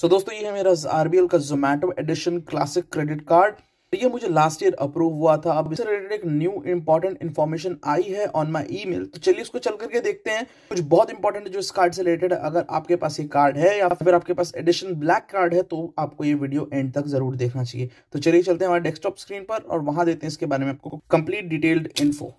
सो so, दोस्तों ये है मेरा आरबीएल का Zomato edition classic credit card ये मुझे लास्ट ईयर अप्रूव हुआ था अब इससे रिलेटेड एक न्यू इंपॉर्टेंट इन्फॉर्मेशन आई है ऑन माय ईमेल तो चलिए इसको चल करके देखते हैं कुछ बहुत इंपॉर्टेंट जो इस कार्ड से रिलेटेड है अगर आपके पास ये कार्ड है या फिर आपके पास एडिशन ब्लैक कार्ड है तो आपको ये वीडियो एंड तक जरूर देखना चाहिए तो चलिए चलते हैं हमारे डेस्कटॉप स्क्रीन पर और वहां देते हैं इसके बारे में आपको कंप्लीट डिटेल्ड इन्फो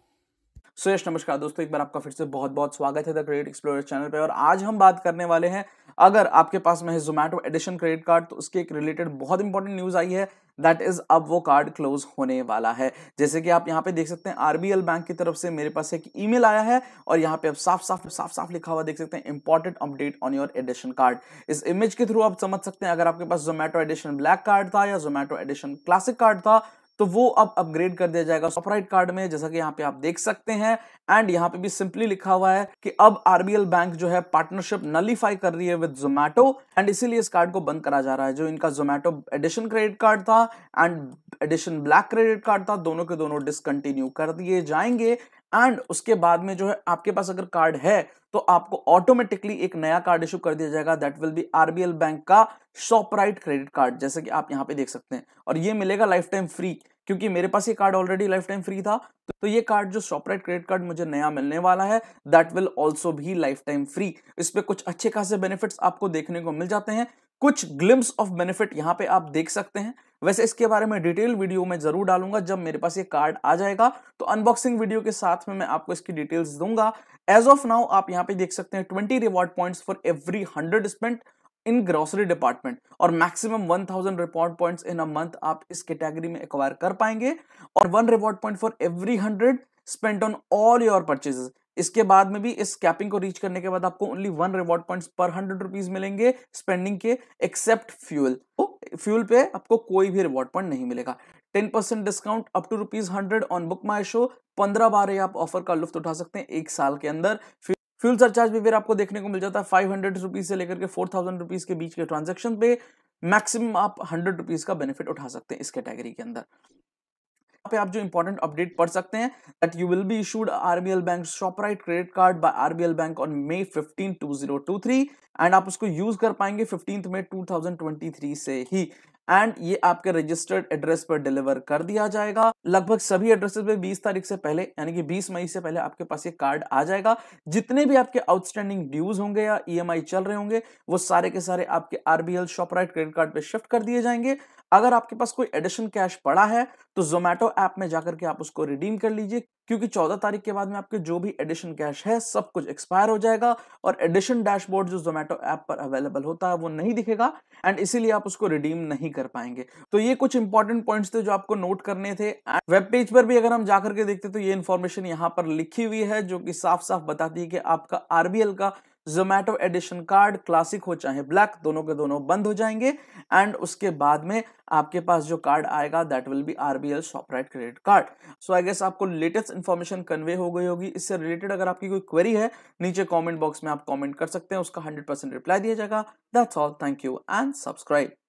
सुरेश नमस्कार दोस्तों एक बार आपका फिर से बहुत बहुत स्वागत है द क्रेडिट एक्सप्लोरर चैनल पर और आज हम बात करने वाले हैं अगर आपके पास में है जोमैटो एडिशन क्रेडिट कार्ड तो उसके एक रिलेटेड बहुत इंपॉर्टेंट न्यूज आई है दैट इज अब वो कार्ड क्लोज होने वाला है जैसे कि आप यहाँ पे देख सकते हैं आरबीएल बैंक की तरफ से मेरे पास एक ईमेल आया है और यहाँ पे आप साफ साफ साफ साफ लिखा हुआ देख सकते हैं important update on your edition card इस इमेज के थ्रू आप समझ सकते हैं अगर आपके पास जोमैटो एडिशन ब्लैक कार्ड था या जोमैटो एडिशन क्लासिक कार्ड था तो वो अब अपग्रेड कर दिया जाएगा सॉपराइट कार्ड में जैसा कि यहाँ पे आप देख सकते हैं एंड यहाँ पे भी सिंपली लिखा हुआ है कि अब आरबीएल बैंक जो है पार्टनरशिप नलीफाई कर रही है विद जोमैटो एंड इसीलिए इस कार्ड को बंद करा जा रहा है जो इनका जोमैटो एडिशन क्रेडिट कार्ड था and edition black credit card था दोनों के दोनों डिसकंटिन्यू कर दिए जाएंगे एंड उसके बाद में जो है आपके पास अगर कार्ड है तो आपको ऑटोमेटिकली एक नया कार्ड इशू कर दिया जाएगा that will be RBL bank का शॉपराइट क्रेडिट कार्ड जैसे कि आप यहाँ पे देख सकते हैं और ये मिलेगा लाइफ टाइम फ्री क्योंकि मेरे पास ये card already life time free था तो ये कार्ड जो शॉपराइट क्रेडिट कार्ड मुझे नया मिलने वाला है दैट विल ऑल्सो भी लाइफ टाइम फ्री इस पर कुछ अच्छे खासे बेनिफिट्स आपको देखने को मिल जाते हैं कुछ ग्लिम्स ऑफ बेनिफिट यहाँ पे आप देख सकते हैं वैसे इसके बारे में डिटेल वीडियो में जरूर डालूंगा जब मेरे पास ये कार्ड आ जाएगा तो अनबॉक्सिंग वीडियो के साथ में मैं आपको इसकी डिटेल्स दूंगा एज ऑफ नाउ आप यहाँ पे देख सकते हैं twenty reward points for every hundred spent in grocery department और maximum one thousand reward point in a month आप इस कैटेगरी में एक्वायर कर पाएंगे और one reward point for every hundred spend on all your purchases इसके बाद में भी इस कैपिंग को रीच करने के बाद आपको only one reward points per hundred rupees मिलेंगे स्पेंडिंग के एक्सेप्ट फ्यूल तो फ्यूल पे आपको कोई भी रिवॉर्ड पॉइंट नहीं मिलेगा ten percent discount up to rupees hundred on Book My Show पंद्रह बार आप ऑफर का लुफ्त उठा सकते हैं एक साल के अंदर फ्यूल सरचार्ज भी फिर आपको देखने को मिल जाता है फाइव हंड्रेड रुपीज से लेकर के फोर थाउजेंड रुपीज के बीच के ट्रांजेक्शन पे मैक्सिमम आप हंड्रेड रुपीज का बेनिफिट उठा सकते हैं इस कैटेगरी के अंदर यहाँ पे आप जो इंपॉर्टेंट अपडेट पढ़ सकते हैं that you will be issued RBL bank Shoprite credit card by RBL bank on May fifteen two zero two three and आप उसको यूज कर पाएंगे fifteenth May two thousand twenty three से ही एंड ये आपके रजिस्टर्ड एड्रेस पर deliver कर दिया जाएगा लगभग सभी एड्रेसेस पे 20 तारीख से पहले यानी कि 20 मई से पहले आपके पास ये कार्ड आ जाएगा जितने भी आपके आउटस्टैंडिंग ड्यूज होंगे या ईएमआई e चल रहे होंगे वो सारे के सारे आपके आरबीएल शॉपराइट क्रेडिट कार्ड पे शिफ्ट कर दिए जाएंगे अगर आपके पास कोई एडिशन कैश पड़ा है तो जोमेटो ऐप में जाकर के आप उसको रिडीम कर लीजिए क्योंकि 14 तारीख के बाद में आपके जो भी एडिशन कैश है सब कुछ एक्सपायर हो जाएगा और एडिशन डैशबोर्ड जो जोमेटो ऐप पर अवेलेबल होता है वो नहीं दिखेगा एंड इसीलिए आप उसको रिडीम नहीं कर पाएंगे तो ये कुछ इंपॉर्टेंट पॉइंट्स थे जो आपको नोट करने थे वेब पेज पर भी अगर हम जाकर के देखते तो ये इन्फॉर्मेशन यहाँ पर लिखी हुई है जो कि साफ साफ बताती है कि आपका आरबीएल का जोमैटो एडिशन कार्ड क्लासिक हो चाहे ब्लैक दोनों के दोनों बंद हो जाएंगे एंड उसके बाद में आपके पास जो कार्ड आएगा that will be RBL Shoprite credit card so I guess आपको लेटेस्ट इन्फॉर्मेशन कन्वे हो गई होगी इससे रिलेटेड अगर आपकी कोई क्वेरी है नीचे कमेंट बॉक्स में आप कमेंट कर सकते हैं उसका 100% रिप्लाई दिया जाएगा that's all thank you and subscribe